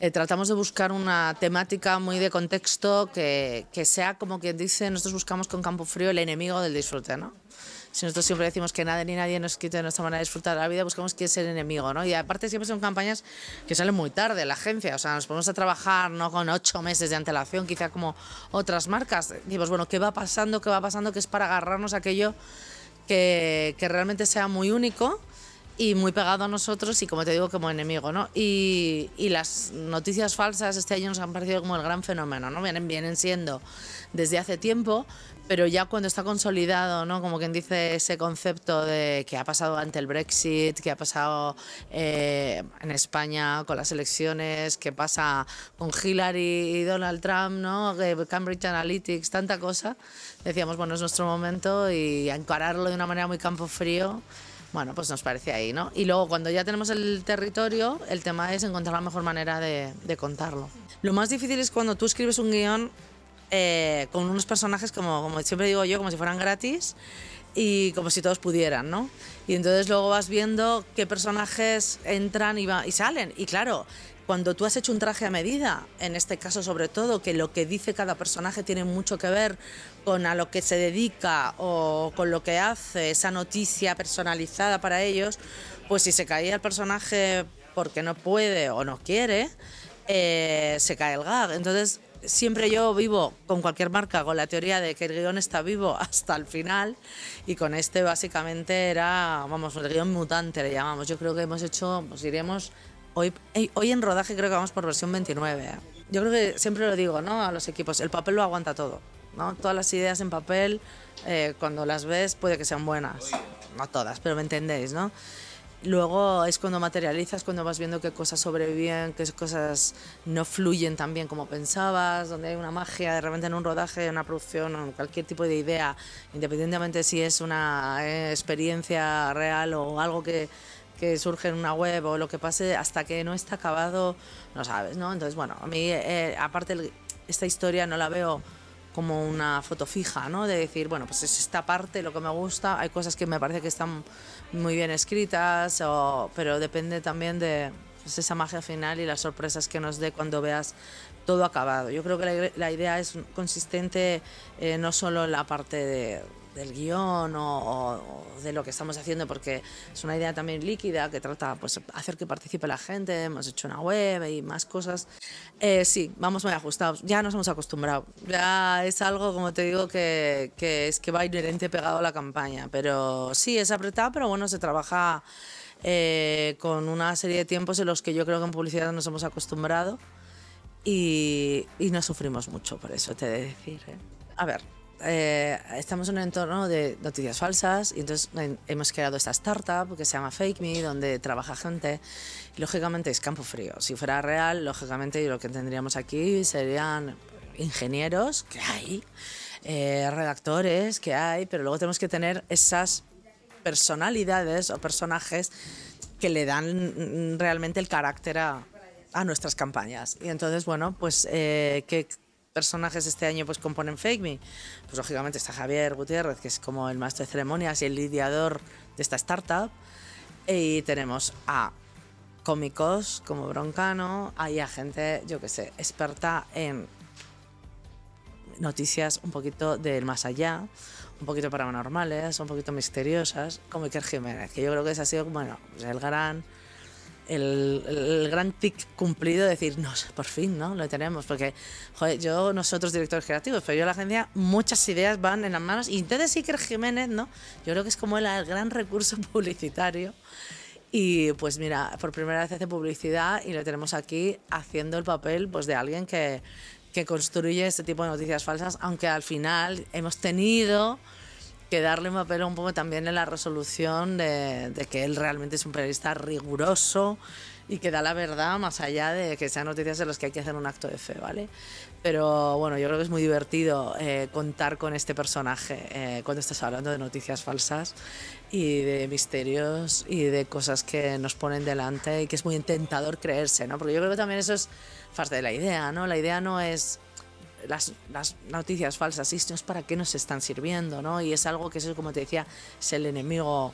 Eh, tratamos de buscar una temática muy de contexto que, sea como quien dice, nosotros buscamos con Campo Frío el enemigo del disfrute, ¿no? Si nosotros siempre decimos que nada ni nadie nos quita de nuestra manera de disfrutar la vida, buscamos quién es el enemigo, ¿no? Y aparte siempre son campañas que salen muy tarde, la agencia, o sea, nos ponemos a trabajar no con ocho meses de antelación, quizá como otras marcas. Decimos, bueno, ¿qué va pasando? ¿Qué va pasando? Que es para agarrarnos aquello que, que realmente sea muy único y muy pegado a nosotros y como te digo como enemigo, ¿no? Y, y, las noticias falsas este año nos han parecido como el gran fenómeno, ¿no? Vienen, vienen siendo desde hace tiempo, pero ya cuando está consolidado, ¿no? Como quien dice ese concepto de que ha pasado ante el Brexit, que ha pasado eh, en España con las elecciones, que pasa con Hillary y Donald Trump, ¿no? Cambridge Analytics, tanta cosa. Decíamos, bueno, es nuestro momento y encararlo de una manera muy campo frío. Bueno, pues nos parece ahí, ¿no? Y luego cuando ya tenemos el territorio, el tema es encontrar la mejor manera de, de contarlo. Lo más difícil es cuando tú escribes un guión eh, con unos personajes, como, como siempre digo yo, como si fueran gratis y como si todos pudieran, ¿no? Y entonces luego vas viendo qué personajes entran y, va, y salen. Y claro, cuando tú has hecho un traje a medida, en este caso sobre todo, que lo que dice cada personaje tiene mucho que ver con a lo que se dedica o con lo que hace, esa noticia personalizada para ellos, pues si se caía el personaje porque no puede o no quiere, eh, se cae el gag. Entonces, siempre yo vivo con cualquier marca con la teoría de que el guión está vivo hasta el final y con este básicamente era, vamos, el guión mutante le llamamos. Yo creo que hemos hecho, pues iremos eh, hoy, en rodaje creo que vamos por versión 29. ¿eh? Yo creo que siempre lo digo, ¿no? A los equipos, el papel lo aguanta todo, ¿no? Todas las ideas en papel, eh, cuando las ves, puede que sean buenas. No todas, pero me entendéis, ¿no? Luego es cuando materializas, cuando vas viendo qué cosas sobreviven, qué cosas no fluyen tan bien como pensabas, donde hay una magia de repente en un rodaje, en una producción en cualquier tipo de idea, independientemente si es una experiencia real o algo que que surge en una web o lo que pase, hasta que no está acabado, no sabes, ¿no? Entonces, bueno, a mí, eh, aparte, esta historia no la veo como una foto fija, ¿no? De decir, bueno, pues es esta parte lo que me gusta, hay cosas que me parece que están muy bien escritas, pero depende también de pues, esa magia final y las sorpresas que nos dé cuando veas todo acabado. Yo creo que la, idea es consistente eh, no solo en la parte de del guión o, de lo que estamos haciendo, porque es una idea también líquida que trata pues hacer que participe la gente, hemos hecho una web y más cosas. Eh, sí, vamos muy ajustados, ya nos hemos acostumbrado, ya es algo, como te digo, que, es que va inherente pegado a la campaña, pero sí, es apretado, pero bueno, se trabaja eh, con una serie de tiempos en los que yo creo que en publicidad nos hemos acostumbrado y, no sufrimos mucho por eso, te he decir. ¿eh? A ver, eh, estamos en un entorno de noticias falsas y entonces hemos creado esta startup que se llama Fake Me, donde trabaja gente. y Lógicamente es campo frío. Si fuera real, lógicamente lo que tendríamos aquí serían ingenieros que hay, eh, redactores que hay, pero luego tenemos que tener esas personalidades o personajes que le dan realmente el carácter a, nuestras campañas. Y entonces, bueno, pues eh, que personajes este año pues componen Fake Me? Pues lógicamente está Javier Gutiérrez, que es como el maestro de ceremonias y el lidiador de esta startup. Y tenemos a cómicos como Broncano, hay a gente, yo que sé, experta en noticias un poquito del más allá, un poquito paranormales, un poquito misteriosas, como Iker Jiménez, que yo creo que es ha sido, bueno, el gran el, gran tic cumplido de decir, por fin, ¿no? Lo tenemos, porque yo, nosotros directores creativos, pero yo la agencia, muchas ideas van en las manos. Y entonces Iker Jiménez, ¿no? Yo creo que es como el, gran recurso publicitario. Y pues mira, por primera vez hace publicidad y lo tenemos aquí haciendo el papel pues, de alguien que, que construye este tipo de noticias falsas, aunque al final hemos tenido que darle un papel un poco también en la resolución de, que él realmente es un periodista riguroso y que da la verdad más allá de que sean noticias en las que hay que hacer un acto de fe, ¿vale? Pero bueno, yo creo que es muy divertido eh, contar con este personaje eh, cuando estás hablando de noticias falsas y de misterios y de cosas que nos ponen delante y que es muy tentador creerse, ¿no? Porque yo creo que también eso es parte de la idea, ¿no? La idea no es las, noticias falsas, esto es para qué nos están sirviendo, ¿no? Y es algo que es como te decía, es el enemigo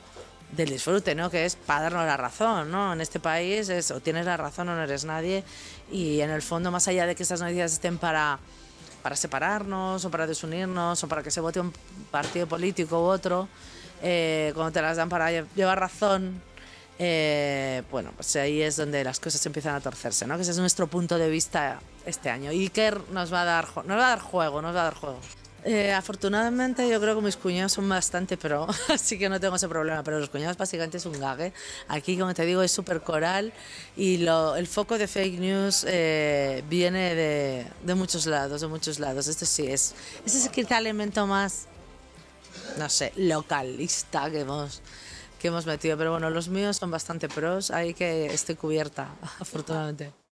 del disfrute, ¿no? Que es para darnos la razón, ¿no? En este país es o tienes la razón o no eres nadie y en el fondo, más allá de que esas noticias estén para, para separarnos o para desunirnos o para que se vote un partido político u otro, eh, cuando te las dan para llevar razón, eh, bueno, pues ahí es donde las cosas empiezan a torcerse, ¿no? Que ese es nuestro punto de vista este año. Iker nos va a dar, nos va a dar juego, nos va a dar juego. Eh, afortunadamente yo creo que mis cuñados son bastante pro, así que no tengo ese problema, pero los cuñados básicamente es un gague. Aquí, como te digo, es súper coral y lo, el foco de fake news eh, viene de, muchos lados, de muchos lados. esto sí es, ese es el elemento más, no sé, localista que hemos, que hemos metido, pero bueno, los míos son bastante pros, hay que esté cubierta, afortunadamente.